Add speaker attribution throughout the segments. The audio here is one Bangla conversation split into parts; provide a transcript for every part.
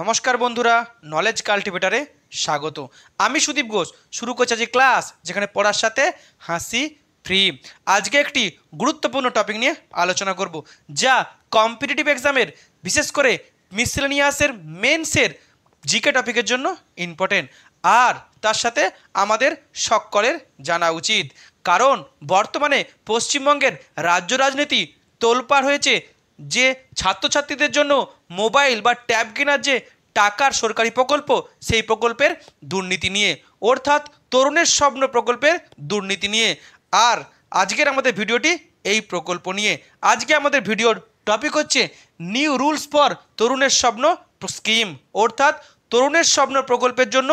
Speaker 1: নমস্কার বন্ধুরা নলেজ কাল্টিভেটারে স্বাগত আমি সুদীপ ঘোষ শুরু করছি আজ ক্লাস যেখানে পড়ার সাথে হাসি ফ্রি আজকে একটি গুরুত্বপূর্ণ টপিক নিয়ে আলোচনা করব যা কম্পিটিটিভ এক্সামের বিশেষ করে মিসলেনিয়াসের মেন্সের জিকে টপিকের জন্য ইম্পর্টেন্ট আর তার সাথে আমাদের সকলের জানা উচিত কারণ বর্তমানে পশ্চিমবঙ্গের রাজ্য রাজনীতি তোলপাড় হয়েছে যে ছাত্রছাত্রীদের জন্য মোবাইল বা ট্যাব কেনার যে টাকার সরকারি প্রকল্প সেই প্রকল্পের দুর্নীতি নিয়ে অর্থাৎ তরুণের স্বপ্ন প্রকল্পের দুর্নীতি নিয়ে আর আজকের আমাদের ভিডিওটি এই প্রকল্প নিয়ে আজকে আমাদের ভিডিওর টপিক হচ্ছে নিউ রুলস ফর তরুণের স্বপ্ন স্কিম অর্থাৎ তরুণের স্বপ্ন প্রকল্পের জন্য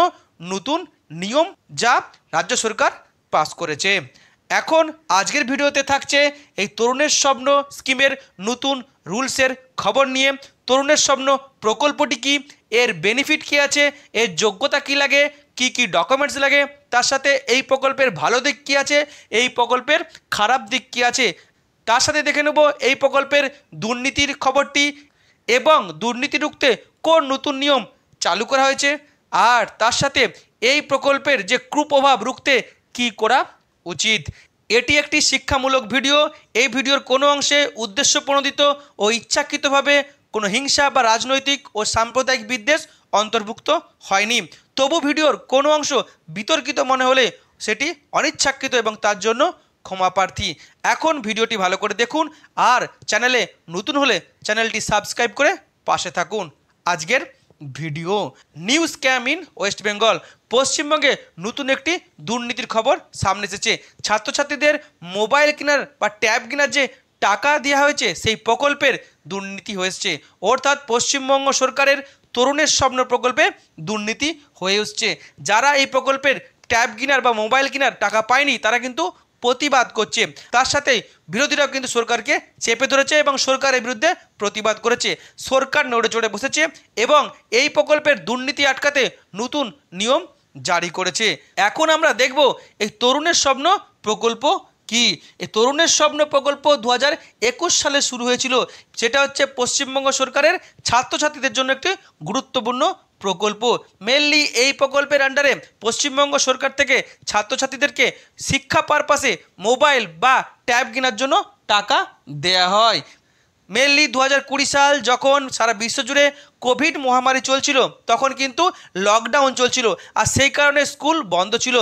Speaker 1: নতুন নিয়ম যা রাজ্য সরকার পাস করেছে এখন আজকের ভিডিওতে থাকছে এই তরুণের স্বপ্ন স্কিমের নতুন রুলসের খবর নিয়ে তরুণের স্বপ্ন প্রকল্পটি কি এর বেনিফিট কী আছে এর যোগ্যতা কি লাগে কি কি ডকুমেন্টস লাগে তার সাথে এই প্রকল্পের ভালো দিক কী আছে এই প্রকল্পের খারাপ দিক কী আছে তার সাথে দেখে নেব এই প্রকল্পের দুর্নীতির খবরটি এবং দুর্নীতি রুখতে কোন নতুন নিয়ম চালু করা হয়েছে আর তার সাথে এই প্রকল্পের যে কুপ্রভাব রুখতে কি করা উচিত এটি একটি শিক্ষামূলক ভিডিও এই ভিডিওর কোনো অংশে উদ্দেশ্য প্রণোদিত ও ইচ্ছাকৃতভাবে কোনো হিংসা বা রাজনৈতিক ও সাম্প্রদায়িক বিদ্বেষ অন্তর্ভুক্ত হয়নি তবু ভিডিওর কোনো অংশ বিতর্কিত মনে হলে সেটি অনিচ্ছাকৃত এবং তার জন্য ক্ষমা প্রার্থী এখন ভিডিওটি ভালো করে দেখুন আর চ্যানেলে নতুন হলে চ্যানেলটি সাবস্ক্রাইব করে পাশে থাকুন আজকের video new scam in West Bengal পশ্চিমবঙ্গে নতুন একটি দুর্নীতির খবর সামনে এসেছে ছাত্রছাত্রীদের মোবাইল কেনার বা ট্যাব কেনার যে টাকা দেওয়া হয়েছে সেই প্রকল্পের দুর্নীতি হয়েছে অর্থাৎ পশ্চিমবঙ্গ সরকারের তরুণের স্বপ্ন প্রকল্পে দুর্নীতি হয়ে উঠছে যারা এই প্রকল্পের ট্যাব কিনার বা মোবাইল কেনার টাকা পায়নি তারা কিন্তু প্রতিবাদ করছে তার সাথে বিরোধীরাও কিন্তু সরকারকে চেপে ধরেছে এবং সরকারের বিরুদ্ধে প্রতিবাদ করেছে সরকার নড়ে চড়ে বসেছে এবং এই প্রকল্পের দুর্নীতি আটকাতে নতুন নিয়ম জারি করেছে এখন আমরা দেখব এই তরুণের স্বপ্ন প্রকল্প কি এই তরুণের স্বপ্ন প্রকল্প দু হাজার সালে শুরু হয়েছিল সেটা হচ্ছে পশ্চিমবঙ্গ সরকারের ছাত্রছাত্রীদের জন্য একটি গুরুত্বপূর্ণ প্রকল্প মেনলি এই প্রকল্পের আন্ডারে পশ্চিমবঙ্গ সরকার থেকে ছাত্রছাত্রীদেরকে শিক্ষা পারপাসে মোবাইল বা ট্যাব কেনার জন্য টাকা দেয়া হয় মেনলি দু সাল যখন সারা বিশ্বজুড়ে কোভিড মহামারী চলছিল তখন কিন্তু লকডাউন চলছিল আর সেই কারণে স্কুল বন্ধ ছিল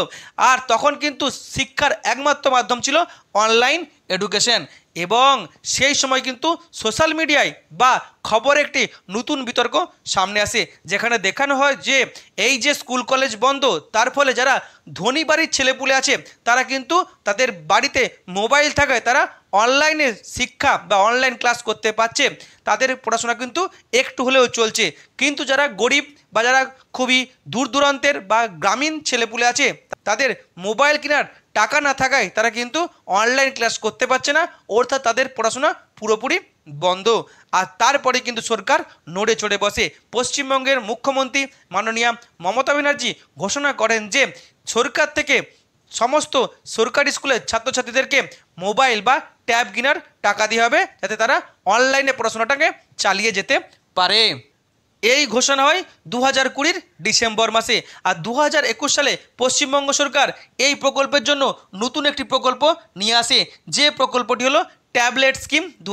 Speaker 1: আর তখন কিন্তু শিক্ষার একমাত্র মাধ্যম ছিল অনলাইন এডুকেশন এবং সেই সময় কিন্তু সোশ্যাল মিডিয়ায় বা খবর একটি নতুন বিতর্ক সামনে আসে যেখানে দেখানো হয় যে এই যে স্কুল কলেজ বন্ধ তার ফলে যারা ধনী বাড়ির ছেলেপুলে আছে তারা কিন্তু তাদের বাড়িতে মোবাইল থাকায় তারা অনলাইনে শিক্ষা বা অনলাইন ক্লাস করতে পারছে তাদের পড়াশোনা কিন্তু একটু হলেও চলছে কিন্তু যারা গরিব বা যারা খুবই দূর দূরান্তের বা গ্রামীণ ছেলেপুলে আছে তাদের মোবাইল কেনার টাকা না থাকায় তারা কিন্তু অনলাইন ক্লাস করতে পারছে না অর্থাৎ তাদের পড়াশোনা পুরোপুরি বন্ধ আর তারপরে কিন্তু সরকার নড়ে চড়ে বসে পশ্চিমবঙ্গের মুখ্যমন্ত্রী মাননীয়া মমতা ব্যানার্জি ঘোষণা করেন যে সরকার থেকে সমস্ত সরকারি স্কুলের ছাত্রছাত্রীদেরকে মোবাইল বা ট্যাব কিনার টাকা দিয়ে হবে যাতে তারা অনলাইনে পড়াশোনাটাকে চালিয়ে যেতে পারে এই ঘোষণা হয় দু হাজার কুড়ির ডিসেম্বর মাসে আর দু হাজার একুশ সালে পশ্চিমবঙ্গ সরকার এই প্রকল্পের জন্য নতুন একটি প্রকল্প নিয়ে আসে যে প্রকল্পটি হলো ট্যাবলেট স্কিম দু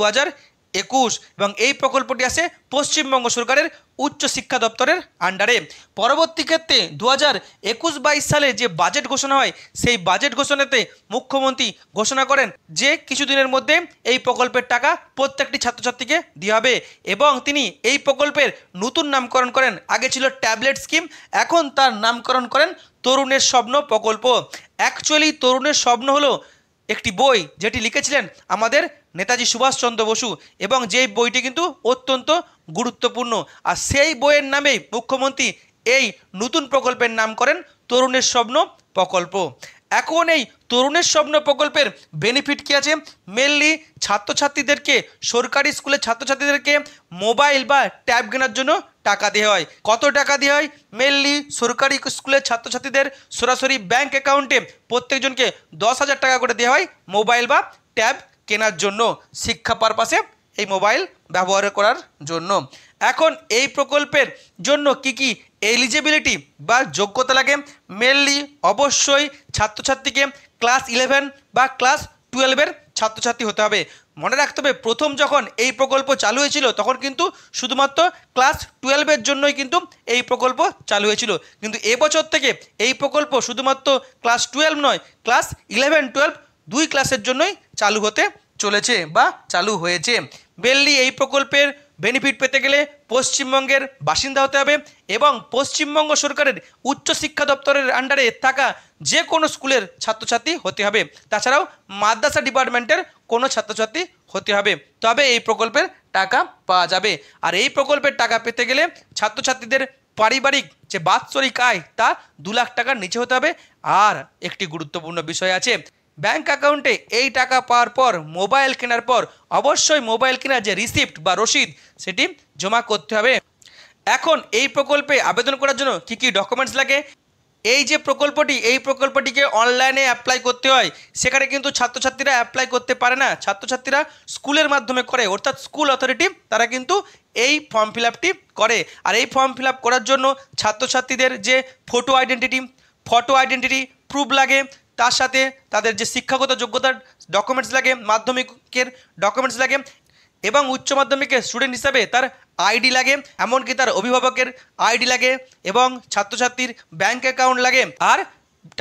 Speaker 1: একুশ এবং এই প্রকল্পটি আছে পশ্চিমবঙ্গ সরকারের উচ্চ শিক্ষা দপ্তরের আন্ডারে পরবর্তী ক্ষেত্রে দু হাজার একুশ বাইশ সালে যে বাজেট ঘোষণা হয় সেই বাজেট ঘোষণাতে মুখ্যমন্ত্রী ঘোষণা করেন যে কিছুদিনের মধ্যে এই প্রকল্পের টাকা প্রত্যেকটি ছাত্রছাত্রীকে দিয়ে হবে এবং তিনি এই প্রকল্পের নতুন নামকরণ করেন আগে ছিল ট্যাবলেট স্কিম এখন তার নামকরণ করেন তরুণের স্বপ্ন প্রকল্প অ্যাকচুয়ালি তরুণের স্বপ্ন হলো একটি বই যেটি লিখেছিলেন আমাদের নেতাজি সুভাষচন্দ্র বসু এবং যেই বইটি কিন্তু অত্যন্ত গুরুত্বপূর্ণ আর সেই বইয়ের নামেই মুখ্যমন্ত্রী এই নতুন প্রকল্পের নাম করেন তরুণের স্বপ্ন প্রকল্প এখন এই তরুণের স্বপ্ন প্রকল্পের বেনিফিট কী আছে মেনলি ছাত্রছাত্রীদেরকে সরকারি স্কুলের ছাত্রছাত্রীদেরকে মোবাইল বা ট্যাব কেনার জন্য টাকা দেওয়া হয় কত টাকা দেওয়া হয় মেনলি সরকারি স্কুলের ছাত্রছাত্রীদের সরাসরি ব্যাংক অ্যাকাউন্টে প্রত্যেকজনকে দশ হাজার টাকা করে দেওয়া হয় মোবাইল বা ট্যাব কেনার জন্য শিক্ষা পারপাসে এই মোবাইল ব্যবহার করার জন্য এখন এই প্রকল্পের জন্য কি কি এলিজিবিলিটি বা যোগ্যতা লাগে মেনলি অবশ্যই ছাত্রছাত্রীকে ক্লাস ইলেভেন বা ক্লাস টুয়েলভের ছাত্রছাত্রী হতে হবে মনে রাখতে হবে প্রথম যখন এই প্রকল্প চালু হয়েছিল তখন কিন্তু শুধুমাত্র ক্লাস টুয়েলভের জন্যই কিন্তু এই প্রকল্প চালু হয়েছিল কিন্তু এবছর থেকে এই প্রকল্প শুধুমাত্র ক্লাস টুয়েলভ নয় ক্লাস ইলেভেন টুয়েলভ দুই ক্লাসের জন্যই চালু হতে চলেছে বা চালু হয়েছে বেললি এই প্রকল্পের বেনিফিট পেতে গেলে পশ্চিমবঙ্গের বাসিন্দা হতে হবে এবং পশ্চিমবঙ্গ সরকারের উচ্চশিক্ষা দপ্তরের আন্ডারে থাকা যে কোনো স্কুলের ছাত্রছাত্রী হতে হবে তাছাড়াও মাদ্রাসা ডিপার্টমেন্টের কোনো ছাত্রছাত্রী হতে হবে তবে এই প্রকল্পের টাকা পাওয়া যাবে আর এই প্রকল্পের টাকা পেতে গেলে ছাত্রছাত্রীদের পারিবারিক যে বাৎসরিক আয় তা দু লাখ টাকার নিচে হতে হবে আর একটি গুরুত্বপূর্ণ বিষয় আছে ব্যাঙ্ক অ্যাকাউন্টে এই টাকা পাওয়ার পর মোবাইল কেনার পর অবশ্যই মোবাইল কেনার যে রিসিপ্ট বা রসিদ সেটি জমা করতে হবে এখন এই প্রকল্পে আবেদন করার জন্য কি কি ডকুমেন্টস লাগে এই যে প্রকল্পটি এই প্রকল্পটিকে অনলাইনে অ্যাপ্লাই করতে হয় সেখানে কিন্তু ছাত্রছাত্রীরা অ্যাপ্লাই করতে পারে না ছাত্রছাত্রীরা স্কুলের মাধ্যমে করে অর্থাৎ স্কুল অথরিটি তারা কিন্তু এই ফর্ম ফিল করে আর এই ফর্ম ফিল করার জন্য ছাত্রছাত্রীদের যে photo identity photo identity proof লাগে তার সাথে তাদের যে শিক্ষাগত যোগ্যতার ডকুমেন্টস লাগে মাধ্যমিকের ডকুমেন্টস লাগে এবং উচ্চ মাধ্যমিকের স্টুডেন্ট হিসাবে তার আইডি লাগে এমনকি তার অভিভাবকের আইডি লাগে এবং ছাত্রছাত্রীর ব্যাঙ্ক অ্যাকাউন্ট লাগে আর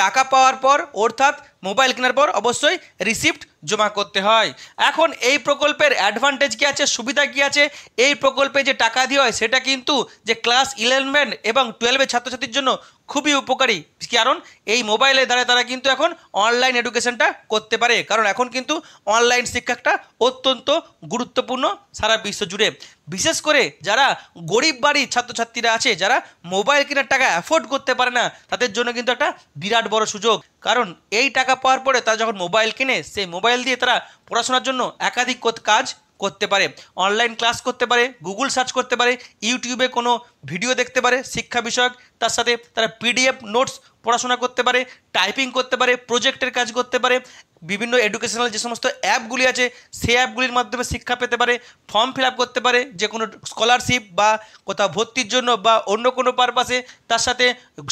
Speaker 1: টাকা পাওয়ার পর অর্থাৎ মোবাইল কেনার পর অবশ্যই রিসিপ্ট জমা করতে হয় এখন এই প্রকল্পের অ্যাডভান্টেজ কী আছে সুবিধা কী আছে এই প্রকল্পে যে টাকা দেওয়া হয় সেটা কিন্তু যে ক্লাস ইলেভেন এবং টুয়েলভের ছাত্রছাত্রীর জন্য খুবই উপকারী কারণ এই মোবাইলের দ্বারা তারা কিন্তু এখন অনলাইন এডুকেশনটা করতে পারে কারণ এখন কিন্তু অনলাইন শিক্ষাটা অত্যন্ত গুরুত্বপূর্ণ সারা বিশ্ব জুড়ে বিশেষ করে যারা গরিব বাড়ির ছাত্রছাত্রীরা আছে যারা মোবাইল কেনার টাকা অ্যাফোর্ড করতে পারে না তাদের জন্য কিন্তু একটা বিরাট বড় সুযোগ কারণ এই টাকা পাওয়ার পরে তারা যখন মোবাইল কিনে সেই মোবাইল দিয়ে তারা পড়াশোনার জন্য একাধিক কাজ করতে পারে অনলাইন ক্লাস করতে পারে গুগল সার্চ করতে পারে ইউটিউবে কোনো ভিডিও দেখতে পারে শিক্ষা বিষয়ক তার সাথে তারা পিডিএফ নোটস পড়াশোনা করতে পারে টাইপিং করতে পারে প্রজেক্টের কাজ করতে পারে বিভিন্ন এডুকেশনাল যে সমস্ত অ্যাপগুলি আছে সেই অ্যাপগুলির মাধ্যমে শিক্ষা পেতে পারে ফর্ম ফিল করতে পারে যে কোনো স্কলারশিপ বা কোথাও ভর্তির জন্য বা অন্য কোনো পারপাসে তার সাথে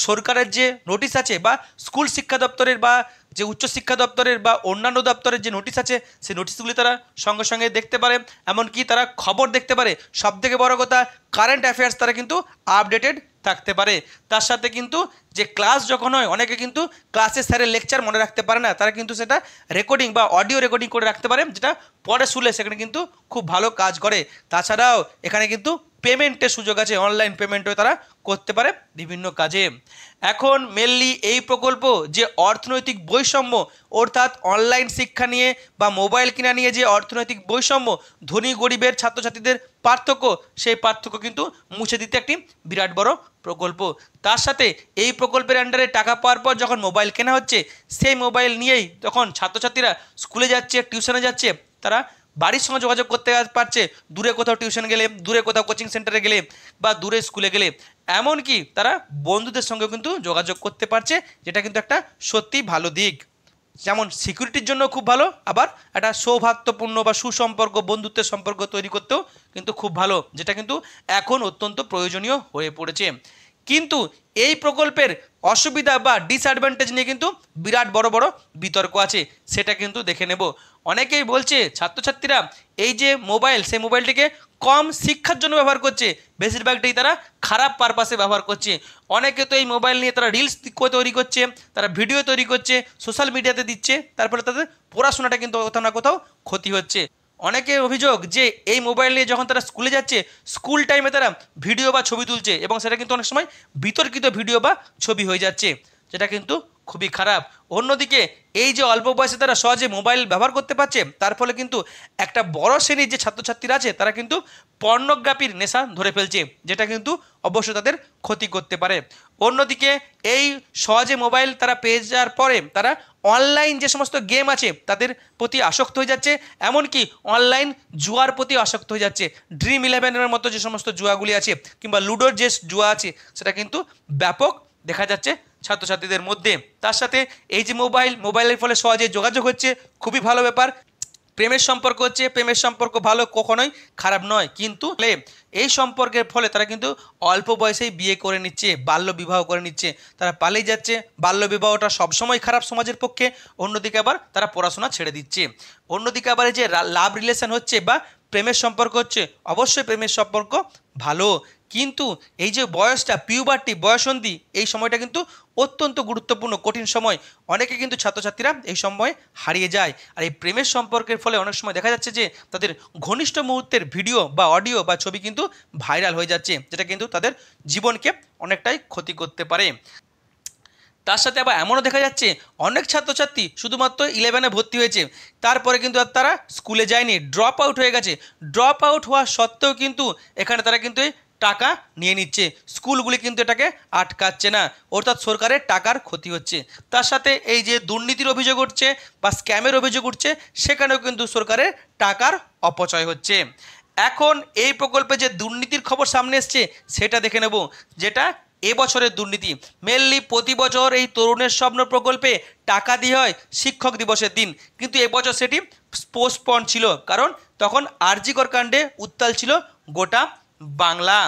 Speaker 1: সরকারের যে নোটিশ আছে বা স্কুল শিক্ষা দপ্তরের বা যে উচ্চশিক্ষা দপ্তরের বা অন্যান্য দপ্তরের যে নোটিশ আছে সেই নোটিশগুলি তারা সঙ্গে সঙ্গে দেখতে পারে এমনকি তারা খবর দেখতে পারে সবথেকে বড় কথা কারেন্ট অ্যাফেয়ার্স তারা কিন্তু আপডেটেড থাকতে পারে তার সাথে কিন্তু যে ক্লাস যখন হয় অনেকে কিন্তু ক্লাসে স্যারের লেকচার মনে রাখতে পারে না তারা কিন্তু সেটা রেকর্ডিং বা অডিও রেকর্ডিং করে রাখতে পারে যেটা পরে শুনলে সেখানে কিন্তু খুব ভালো কাজ করে তাছাড়াও এখানে কিন্তু পেমেন্টের সুযোগ আছে অনলাইন পেমেন্টও তারা করতে পারে বিভিন্ন কাজে এখন মেনলি এই প্রকল্প যে অর্থনৈতিক বৈষম্য অর্থাৎ অনলাইন শিক্ষা নিয়ে বা মোবাইল কিনা নিয়ে যে অর্থনৈতিক বৈষম্য ধনী গরিবের ছাত্রছাত্রীদের পার্থক্য সেই পার্থক্য কিন্তু মুছে দিতে একটি বিরাট বড় প্রকল্প তার সাথে এই প্রকল্পের আন্ডারে টাকা পাওয়ার পর যখন মোবাইল কেনা হচ্ছে সেই মোবাইল নিয়েই তখন ছাত্রছাত্রীরা স্কুলে যাচ্ছে টিউশনে যাচ্ছে তারা বাড়ির সঙ্গে যোগাযোগ করতে পারছে দূরে কোথাও টিউশন গেলে দূরে কোথাও কোচিং সেন্টারে গেলে বা দূরে স্কুলে গেলে এমনকি তারা বন্ধুদের সঙ্গে কিন্তু যোগাযোগ করতে পারছে যেটা কিন্তু একটা সত্যি ভালো দিক যেমন সিকিউরিটির জন্য খুব ভালো আবার একটা সৌভাগ্যপূর্ণ বা সুসম্পর্ক বন্ধুত্বের সম্পর্ক তৈরি করতেও কিন্তু খুব ভালো যেটা কিন্তু এখন অত্যন্ত প্রয়োজনীয় হয়ে পড়েছে কিন্তু এই প্রকল্পের অসুবিধা বা ডিসঅ্যাডভান্টেজ নিয়ে কিন্তু বিরাট বড় বড় বিতর্ক আছে সেটা কিন্তু দেখে নেব অনেকেই বলছে ছাত্রছাত্রীরা এই যে মোবাইল সেই মোবাইলটিকে কম শিক্ষার জন্য ব্যবহার করছে বেশিরভাগটাই তারা খারাপ পারপাসে ব্যবহার করছে অনেকে তো এই মোবাইল নিয়ে তারা রিলস তৈরি করছে তারা ভিডিও তৈরি করছে সোশ্যাল মিডিয়াতে দিচ্ছে তারপরে তাদের পড়াশোনাটা কিন্তু কোথাও না কোথাও ক্ষতি হচ্ছে অনেকের অভিযোগ যে এই মোবাইল নিয়ে যখন তারা স্কুলে যাচ্ছে স্কুল টাইমে তারা ভিডিও বা ছবি তুলছে এবং সেটা কিন্তু অনেক সময় বিতর্কিত ভিডিও বা ছবি হয়ে যাচ্ছে যেটা কিন্তু খুবই খারাপ অন্যদিকে এই যে অল্প বয়সে তারা সহজে মোবাইল ব্যবহার করতে পারছে তার ফলে কিন্তু একটা বড় শ্রেণীর যে ছাত্রছাত্রীরা আছে তারা কিন্তু পর্নোগ্রাফির নেশা ধরে ফেলছে যেটা কিন্তু অবশ্য তাদের ক্ষতি করতে পারে অন্যদিকে এই সহজে মোবাইল তারা পেয়ে যাওয়ার পরে তারা অনলাইন যে সমস্ত গেম আছে তাদের প্রতি আসক্ত হয়ে যাচ্ছে এমনকি অনলাইন জুয়ার প্রতি আসক্ত হয়ে যাচ্ছে ড্রিম ইলেভেনের মতো যে সমস্ত জুয়াগুলি আছে কিংবা লুডোর যে জুয়া আছে সেটা কিন্তু ব্যাপক দেখা যাচ্ছে ছাত্রছাত্রীদের মধ্যে তার সাথে এই যে মোবাইল মোবাইলের ফলে সহজে যোগাযোগ হচ্ছে খুবই ভালো ব্যাপার প্রেমের সম্পর্ক হচ্ছে প্রেমের সম্পর্ক ভালো কখনোই খারাপ নয় কিন্তু এই সম্পর্কের ফলে তারা কিন্তু অল্প বয়সেই বিয়ে করে নিচ্ছে বাল্য বিবাহ করে নিচ্ছে তারা পালিয়ে যাচ্ছে বাল্য বিবাহটা সবসময় খারাপ সমাজের পক্ষে অন্যদিকে আবার তারা পড়াশোনা ছেড়ে দিচ্ছে অন্যদিকে আবার এই যে লাভ রিলেশন হচ্ছে বা প্রেমের সম্পর্ক হচ্ছে অবশ্যই প্রেমের সম্পর্ক ভালো কিন্তু এই যে বয়সটা পিউবারটি বয়সন্ধি এই সময়টা কিন্তু অত্যন্ত গুরুত্বপূর্ণ কঠিন সময় অনেকে কিন্তু ছাত্রছাত্রীরা এই সময় হারিয়ে যায় আর এই প্রেমের সম্পর্কের ফলে অনেক সময় দেখা যাচ্ছে যে তাদের ঘনিষ্ঠ মুহূর্তের ভিডিও বা অডিও বা ছবি কিন্তু ভাইরাল হয়ে যাচ্ছে যেটা কিন্তু তাদের জীবনকে অনেকটাই ক্ষতি করতে পারে তার সাথে আবার এমনও দেখা যাচ্ছে অনেক ছাত্রছাত্রী শুধুমাত্র ইলেভেনে ভর্তি হয়েছে তারপরে কিন্তু আর তারা স্কুলে যায়নি ড্রপ আউট হয়ে গেছে ড্রপ আউট হওয়া সত্ত্বেও কিন্তু এখানে তারা কিন্তু টাকা নিয়ে নিচ্ছে স্কুলগুলি কিন্তু এটাকে আটকাচ্ছে না অর্থাৎ সরকারের টাকার ক্ষতি হচ্ছে তার সাথে এই যে দুর্নীতির অভিযোগ উঠছে বা স্ক্যামের অভিযোগ উঠছে সেখানেও কিন্তু সরকারের টাকার অপচয় হচ্ছে এখন এই প্রকল্পে যে দুর্নীতির খবর সামনে এসছে সেটা দেখে নেব যেটা এবছরের দুর্নীতি মেনলি প্রতি বছর এই তরুণের স্বপ্ন প্রকল্পে টাকা দিয়ে হয় শিক্ষক দিবসের দিন কিন্তু এবছর সেটি পোস্টপন ছিল কারণ তখন আরজিকর কাণ্ডে উত্তাল ছিল গোটা বাংলা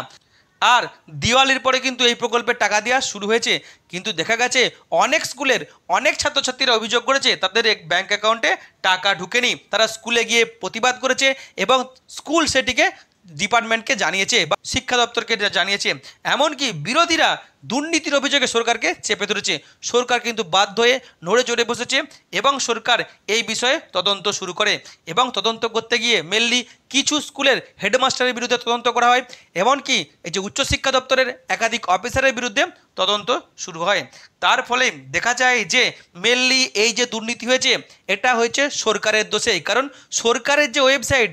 Speaker 1: আর দিওয়ালির পরে কিন্তু এই প্রকল্পে টাকা দেওয়া শুরু হয়েছে কিন্তু দেখা গেছে অনেক স্কুলের অনেক ছাত্রছাত্রীরা অভিযোগ করেছে তাদের ব্যাঙ্ক অ্যাকাউন্টে টাকা ঢুকেনি তারা স্কুলে গিয়ে প্রতিবাদ করেছে এবং স্কুল সেটিকে ডিপার্টমেন্টকে জানিয়েছে বা শিক্ষা দপ্তরকে জানিয়েছে এমনকি বিরোধীরা দুর্নীতির অভিযোগে সরকারকে চেপে ধরেছে সরকার কিন্তু বাধ্য হয়ে নড়ে চড়ে বসেছে এবং সরকার এই বিষয়ে তদন্ত শুরু করে এবং তদন্ত করতে গিয়ে মেনলি কিছু স্কুলের হেডমাস্টারের বিরুদ্ধে তদন্ত করা হয় এমনকি এই যে উচ্চশিক্ষা দপ্তরের একাধিক অফিসারের বিরুদ্ধে তদন্ত শুরু হয় তার ফলে দেখা যায় যে মেনলি এই যে দুর্নীতি হয়েছে এটা হয়েছে সরকারের দোষেই কারণ সরকারের যে ওয়েবসাইট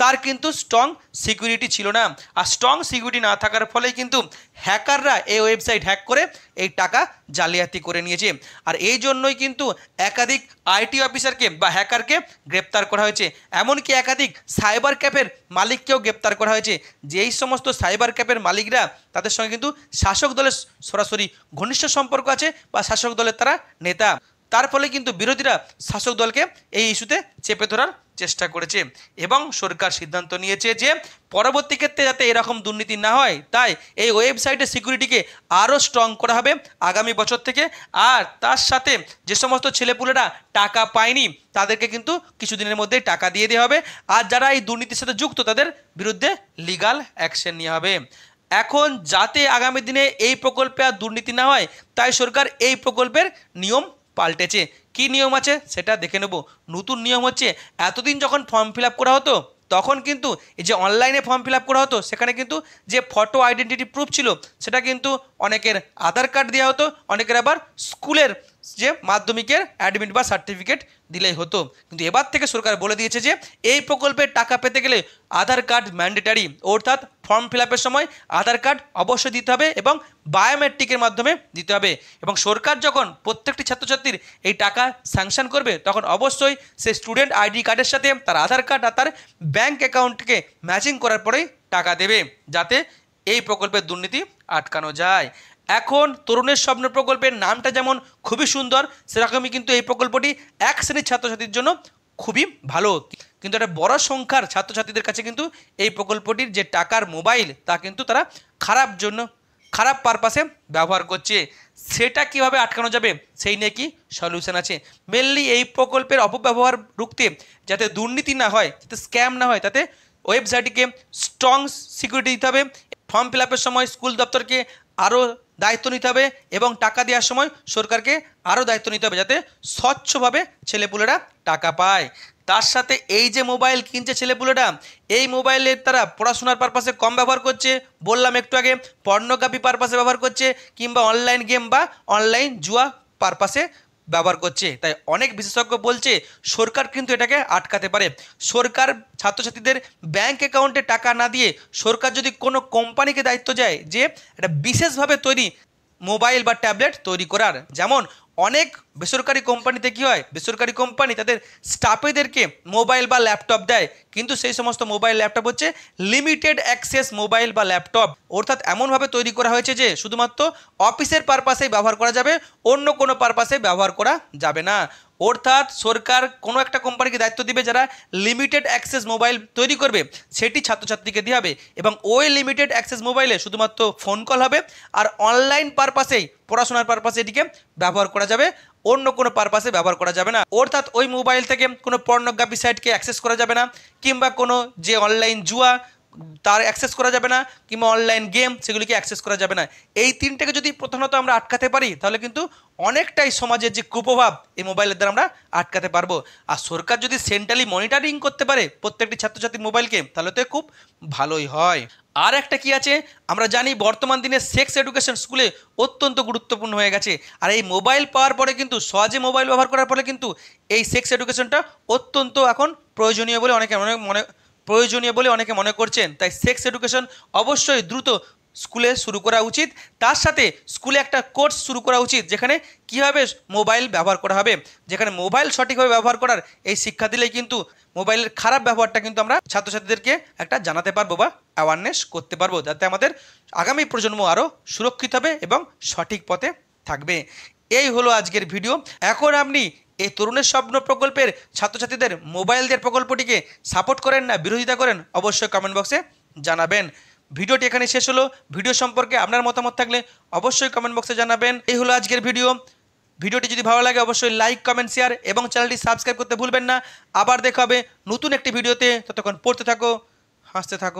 Speaker 1: তার কিন্তু স্ট্রং সিকিউরিটি ছিল না আর স্ট্রং সিকিউরিটি না থাকার ফলেই কিন্তু হ্যাকাররা এই ওয়েবসাইট হ্যাক করে এই টাকা জালিয়াতি করে নিয়েছে আর এই জন্যই কিন্তু একাধিক আইটি অফিসারকে বা হ্যাকারকে গ্রেপ্তার করা হয়েছে এমনকি একাধিক সাইবার ক্যাফের মালিককেও গ্রেপ্তার করা হয়েছে যেই সমস্ত সাইবার ক্যাফের মালিকরা তাদের সঙ্গে কিন্তু শাসক দলের সরাসরি ঘনিষ্ঠ সম্পর্ক আছে বা শাসক দলের তারা নেতা তার ফলে কিন্তু বিরোধীরা শাসক দলকে এই ইস্যুতে চেপে ধরার চেষ্টা করেছে এবং সরকার সিদ্ধান্ত নিয়েছে যে পরবর্তী ক্ষেত্রে যাতে এরকম দুর্নীতি না হয় তাই এই ওয়েবসাইটের সিকিউরিটিকে আরও স্ট্রং করা হবে আগামী বছর থেকে আর তার সাথে যে সমস্ত ছেলেপুলেরা টাকা পায়নি তাদেরকে কিন্তু কিছুদিনের মধ্যে টাকা দিয়ে দেওয়া হবে আর যারা এই দুর্নীতির সাথে যুক্ত তাদের বিরুদ্ধে লিগাল অ্যাকশন নেওয়া হবে এখন যাতে আগামী দিনে এই প্রকল্পে আর দুর্নীতি না হয় তাই সরকার এই প্রকল্পের নিয়ম পাল্টেছে কি নিয়ম আছে সেটা দেখে নেব নতুন নিয়ম হচ্ছে এতদিন যখন ফর্ম ফিল করা হতো তখন কিন্তু এই যে অনলাইনে ফর্ম ফিল করা হতো সেখানে কিন্তু যে ফটো আইডেন্টিটি প্রুফ ছিল সেটা কিন্তু অনেকের আধার কার্ড দেওয়া হতো অনেকের আবার স্কুলের যে মাধ্যমিকের অ্যাডমিট বা সার্টিফিকেট দিলেই হতো কিন্তু এবার থেকে সরকার বলে দিয়েছে যে এই প্রকল্পের টাকা পেতে গেলে আধার কার্ড ম্যান্ডেটারি অর্থাৎ ফর্ম ফিল সময় আধার কার্ড অবশ্যই দিতে হবে এবং বায়োমেট্রিকের মাধ্যমে দিতে হবে এবং সরকার যখন প্রত্যেকটি ছাত্রছাত্রীর এই টাকা স্যাংশন করবে তখন অবশ্যই সেই স্টুডেন্ট আইডি কার্ডের সাথে তার আধার কার্ড আর তার ব্যাঙ্ক অ্যাকাউন্টকে ম্যাচিং করার পরেই টাকা দেবে যাতে এই প্রকল্পের দুর্নীতি আটকানো যায় এখন তরুণের স্বপ্ন প্রকল্পের নামটা যেমন খুবই সুন্দর সেরকমই কিন্তু এই প্রকল্পটি এক শ্রেণীর ছাত্রছাত্রীর জন্য খুবই ভালো কিন্তু একটা বড় সংখ্যার ছাত্রছাত্রীদের কাছে কিন্তু এই প্রকল্পটির যে টাকার মোবাইল তা কিন্তু তারা খারাপ জন্য খারাপ পারপাসে ব্যবহার করছে সেটা কিভাবে আটকানো যাবে সেই নিয়ে কি সলিউশন আছে মেনলি এই প্রকল্পের অপব্যবহার রুখতে যাতে দুর্নীতি না হয় যাতে স্ক্যাম না হয় তাতে ওয়েবসাইটটিকে স্ট্রং সিকিউরিটি দিতে হবে ফর্ম ফিল সময় স্কুল দপ্তরকে আরও দায়িত্ব নিতে হবে এবং টাকা দেওয়ার সময় সরকারকে আরও দায়িত্ব নিতে হবে যাতে স্বচ্ছভাবে ছেলেপুলেরা টাকা পায় তার সাথে এই যে মোবাইল কিনছে ছেলেপুলেরা এই মোবাইলের তারা পড়াশোনার পারপাসে কম ব্যবহার করছে বললাম একটু আগে পর্নোগ্রাফি পারপাসে ব্যবহার করছে কিংবা অনলাইন গেম বা অনলাইন জুয়া পারপাসে ব্যবহার করছে তাই অনেক বিশেষজ্ঞ বলছে সরকার কিন্তু এটাকে আটকাতে পারে সরকার ছাত্রছাত্রীদের ব্যাংক অ্যাকাউন্টে টাকা না দিয়ে সরকার যদি কোনো কোম্পানিকে দায়িত্ব যায় যে এটা বিশেষভাবে তৈরি মোবাইল বা ট্যাবলেট তৈরি করার যেমন অনেক বেসরকারি কোম্পানিতে কী হয় বেসরকারি কোম্পানি তাদের স্টাফেদেরকে মোবাইল বা ল্যাপটপ দেয় কিন্তু সেই সমস্ত মোবাইল ল্যাপটপ হচ্ছে লিমিটেড অ্যাক্সেস মোবাইল বা ল্যাপটপ অর্থাৎ এমনভাবে তৈরি করা হয়েছে যে শুধুমাত্র অফিসের পারপাসেই ব্যবহার করা যাবে অন্য কোনো পারপাসে ব্যবহার করা যাবে না অর্থাৎ সরকার কোনো একটা কোম্পানিকে দায়িত্ব দিবে যারা লিমিটেড অ্যাক্সেস মোবাইল তৈরি করবে সেটি ছাত্রছাত্রীকে দিয়ে হবে এবং ওই লিমিটেড অ্যাক্সেস মোবাইলে শুধুমাত্র ফোন কল হবে আর অনলাইন পারপাসেই পড়াশোনার পারপাসে এটিকে ব্যবহার করা যাবে অন্য কোনো পারপাসে ব্যবহার করা যাবে না অর্থাৎ ওই মোবাইল থেকে কোনো পর্নোগ্রাফি সাইটকে অ্যাক্সেস করা যাবে না কিংবা কোনো যে অনলাইন জুয়া তার অ্যাক্সেস করা যাবে না কিংবা অনলাইন গেম সেগুলিকে অ্যাক্সেস করা যাবে না এই তিনটাকে যদি প্রধানত আমরা আটকাতে পারি তাহলে কিন্তু অনেকটাই সমাজের যে কুপ্রভাব এই মোবাইলের দ্বারা আমরা আটকাতে পারবো আর সরকার যদি সেন্ট্রালি মনিটরিং করতে পারে প্রত্যেকটি ছাত্রছাত্রীর মোবাইলকে তাহলে তো খুব ভালোই হয় আর একটা কি আছে আমরা জানি বর্তমান দিনে সেক্স এডুকেশন স্কুলে অত্যন্ত গুরুত্বপূর্ণ হয়ে গেছে আর এই মোবাইল পাওয়ার পরে কিন্তু সহজে মোবাইল ব্যবহার করার ফলে কিন্তু এই সেক্স এডুকেশনটা অত্যন্ত এখন প্রয়োজনীয় বলে অনেকে অনেক মনে প্রয়োজনীয় বলে অনেকে মনে করছেন তাই সেক্স এডুকেশন অবশ্যই দ্রুত স্কুলে শুরু করা উচিত তার সাথে স্কুলে একটা কোর্স শুরু করা উচিত যেখানে কীভাবে মোবাইল ব্যবহার করা হবে যেখানে মোবাইল সঠিকভাবে ব্যবহার করার এই শিক্ষা দিলে কিন্তু মোবাইলের খারাপ ব্যবহারটা কিন্তু আমরা ছাত্রছাত্রীদেরকে একটা জানাতে পারবো বা অ্যাওয়ারনেস করতে পারবো যাতে আমাদের আগামী প্রজন্ম আরও সুরক্ষিত হবে এবং সঠিক পথে থাকবে এই হলো আজকের ভিডিও এখন আপনি এই তরুণের স্বপ্ন প্রকল্পের ছাত্রছাত্রীদের মোবাইলদের প্রকল্পটিকে সাপোর্ট করেন না বিরোধিতা করেন অবশ্যই কমেন্ট বক্সে জানাবেন ভিডিওটি এখানে শেষ হলো ভিডিও সম্পর্কে আপনার মতামত থাকলে অবশ্যই কমেন্ট বক্সে জানাবেন এই হলো আজকের ভিডিও ভিডিওটি যদি ভালো লাগে অবশ্যই লাইক কমেন্ট শেয়ার এবং চ্যানেলটি সাবস্ক্রাইব করতে ভুলবেন না আবার দেখা হবে নতুন একটি ভিডিওতে ততক্ষণ পড়তে থাকো হাসতে থাকো